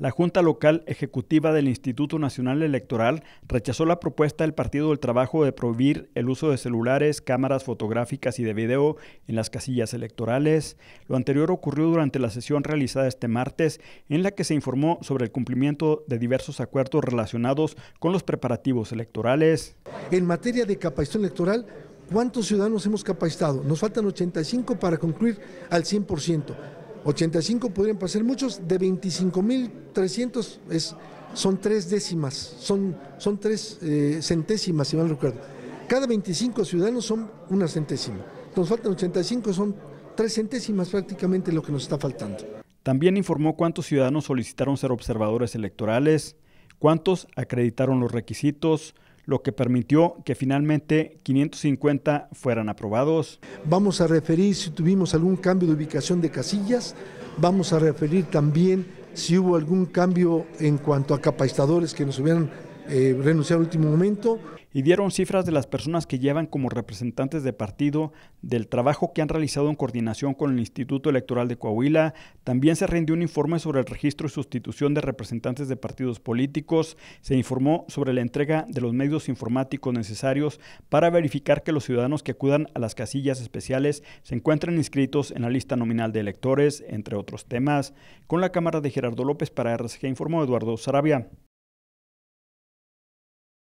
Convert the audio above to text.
La Junta Local Ejecutiva del Instituto Nacional Electoral rechazó la propuesta del Partido del Trabajo de prohibir el uso de celulares, cámaras fotográficas y de video en las casillas electorales. Lo anterior ocurrió durante la sesión realizada este martes, en la que se informó sobre el cumplimiento de diversos acuerdos relacionados con los preparativos electorales. En materia de capacitación electoral, ¿cuántos ciudadanos hemos capacitado? Nos faltan 85 para concluir al 100%. 85 podrían pasar muchos, de 25.300 es son tres décimas, son, son tres eh, centésimas, si mal recuerdo. Cada 25 ciudadanos son una centésima. Nos faltan 85, son tres centésimas prácticamente lo que nos está faltando. También informó cuántos ciudadanos solicitaron ser observadores electorales, cuántos acreditaron los requisitos, lo que permitió que finalmente 550 fueran aprobados. Vamos a referir si tuvimos algún cambio de ubicación de casillas, vamos a referir también si hubo algún cambio en cuanto a capacitadores que nos hubieran eh, renunciar al último momento. Y dieron cifras de las personas que llevan como representantes de partido, del trabajo que han realizado en coordinación con el Instituto Electoral de Coahuila. También se rindió un informe sobre el registro y sustitución de representantes de partidos políticos. Se informó sobre la entrega de los medios informáticos necesarios para verificar que los ciudadanos que acudan a las casillas especiales se encuentren inscritos en la lista nominal de electores, entre otros temas. Con la cámara de Gerardo López para RCG informó Eduardo Sarabia.